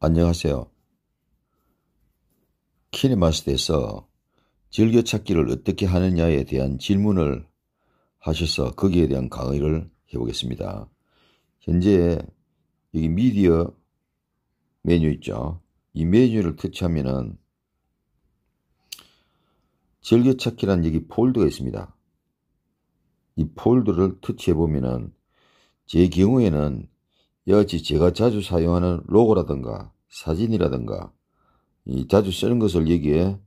안녕하세요. 키네마스에서 즐겨찾기를 어떻게 하느냐에 대한 질문을 하셔서 거기에 대한 강의를 해보겠습니다. 현재 여기 미디어 메뉴 있죠. 이 메뉴를 터치하면은 즐겨찾기란 여기 폴드가 있습니다. 이 폴드를 터치해보면은 제 경우에는 여하치 제가 자주 사용하는 로고라든가 사진이라든가 이 자주 쓰는 것을 여기에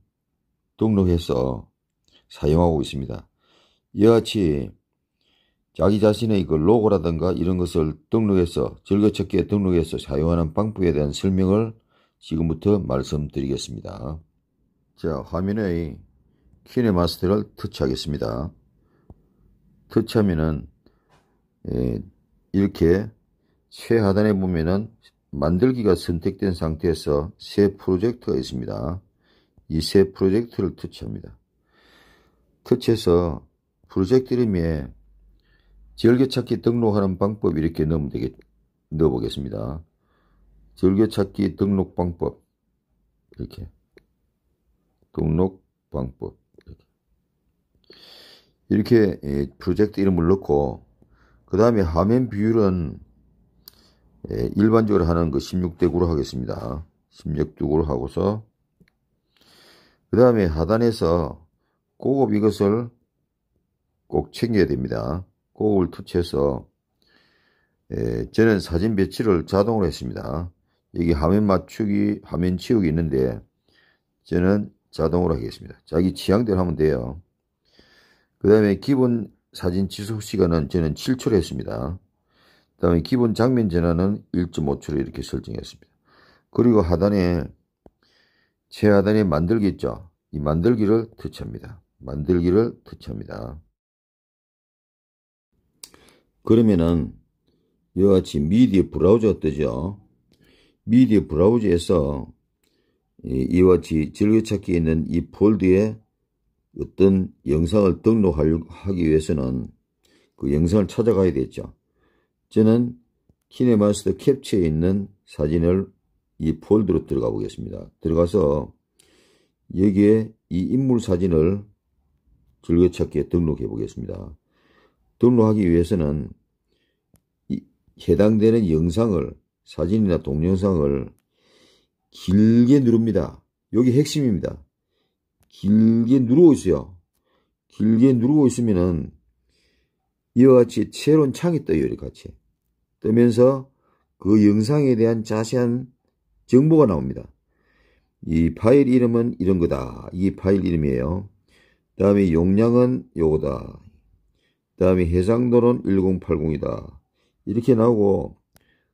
등록해서 사용하고 있습니다. 여하치 자기 자신의 그 로고라든가 이런 것을 등록해서 즐겨찾기에 등록해서 사용하는 방법에 대한 설명을 지금부터 말씀드리겠습니다. 자 화면의 키네마스터를 터치하겠습니다. 터치하면은 예, 이렇게 최하단에 보면은 만들기가 선택된 상태에서 새 프로젝트가 있습니다. 이 새 프로젝트를 터치합니다. 터치해서 프로젝트 이름에 절개찾기 등록하는 방법 이렇게 넣으면 되겠, 넣어보겠습니다. 절개찾기 등록 방법 이렇게 등록 방법 이렇게, 이렇게 예, 프로젝트 이름을 넣고 그 다음에 하면 비율은 예, 일반적으로 하는 그 16대 9로 하겠습니다. 16대 9로 하고서 그 다음에 하단에서 고급 이것을 꼭 챙겨야 됩니다. 고급을 터치해서 예, 저는 사진 배치를 자동으로 했습니다. 여기 화면 맞추기, 화면 치우기 있는데 저는 자동으로 하겠습니다. 자기 취향대로 하면 돼요. 그 다음에 기본 사진 지속 시간은 저는 7초로 했습니다. 그 다음에 기본 장면 전환은 1.5초로 이렇게 설정했습니다. 그리고 하단에 최하단에 만들기 있죠. 이 만들기를 터치합니다. 만들기를 터치합니다. 그러면은 이와 같이 미디어 브라우저가 뜨죠. 미디어 브라우저에서 이와 같이 즐겨찾기에 있는 이 폴드에 어떤 영상을 등록하기 위해서는 그 영상을 찾아가야 되죠. 저는 키네마스터 캡처에 있는 사진을 이 폴드로 들어가 보겠습니다. 들어가서 여기에 이 인물 사진을 즐겨찾기에 등록해 보겠습니다. 등록하기 위해서는 해당되는 영상을 사진이나 동영상을 길게 누릅니다. 여기 핵심입니다. 길게 누르고 있어요. 길게 누르고 있으면은 이와 같이 새로운 창이 떠요. 이렇게 같이. 뜨면서 그 영상에 대한 자세한 정보가 나옵니다. 이 파일 이름은 이런 거다. 이 파일 이름이에요. 다음에 용량은 요거다. 다음에 해상도는 1080이다. 이렇게 나오고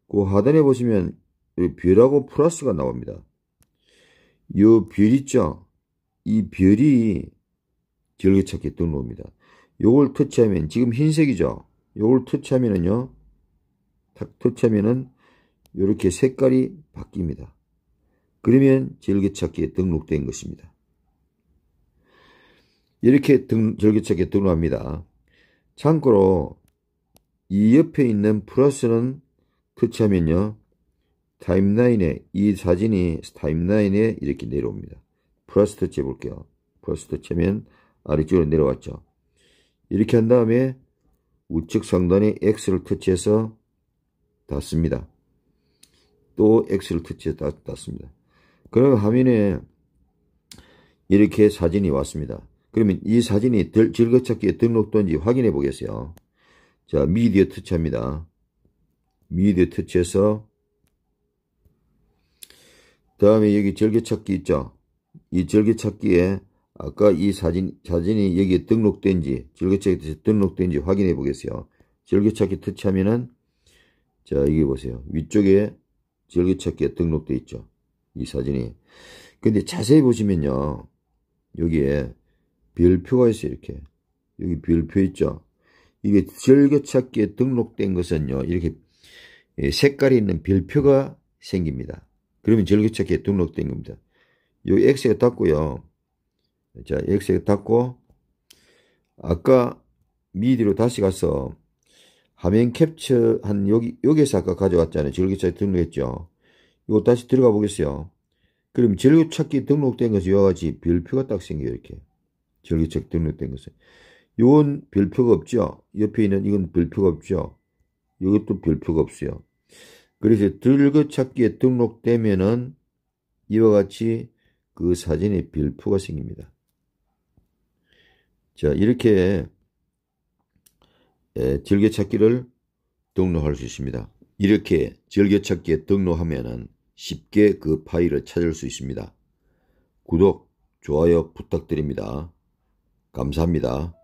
그 하단에 보시면 뷰라고 플러스가 나옵니다. 요뷰 있죠? 이 별이 절개차게 등록입니다. 요걸 터치하면 지금 흰색이죠. 요걸 터치하면은요. 탁 터치하면은 이렇게 색깔이 바뀝니다. 그러면 절개찾기에 등록된 것입니다. 이렇게 등, 절개찾기에 등록합니다. 참고로 이 옆에 있는 플러스는 터치하면요. 타임라인에 이 사진이 타임라인에 이렇게 내려옵니다. 플러스 도째 볼게요. 플러스 도째면 아래쪽으로 내려왔죠. 이렇게 한 다음에 우측 상단에 X를 터치해서 닫습니다. 또 X를 터치해서 닫습니다. 그럼 화면에 이렇게 사진이 왔습니다. 그러면 이 사진이 즐거찾기에 등록된지 확인해 보겠어요. 자, 미디어 터치합니다. 미디어 터치해서 다음에 여기 즐겨찾기 있죠? 이절개찾기에 아까 이 사진, 사진이 여기에 등록된지, 절개찾기 등록된지 확인해 보겠어요. 절개찾기 터치하면은, 자, 여기 보세요. 위쪽에 절개찾기에등록되어 있죠. 이 사진이. 근데 자세히 보시면요. 여기에 별표가 있어요, 이렇게. 여기 별표 있죠. 이게 절개찾기에 등록된 것은요, 이렇게 예, 색깔이 있는 별표가 생깁니다. 그러면 절개찾기에 등록된 겁니다. 요 x에 닿고요. 자, x에 닿고 아까 미디로 다시 가서 화면 캡처한 여기 여기서 에 아까 가져왔잖아요. 즐기차기 등록했죠. 이거 다시 들어가 보겠어요. 그럼 즐기찾기 등록된 것이 이와 같이 별표가 딱 생겨요. 이렇게. 즐기찾기 등록된 것은. 요건 별표가 없죠. 옆에 있는 이건 별표가 없죠. 이것도 별표가 없어요. 그래서 즐거찾기에 등록되면은 이와 같이 그 사진에 빌프가 생깁니다. 자 이렇게 즐겨찾기를 등록할 수 있습니다. 이렇게 즐겨찾기에 등록하면 쉽게 그 파일을 찾을 수 있습니다. 구독, 좋아요 부탁드립니다. 감사합니다.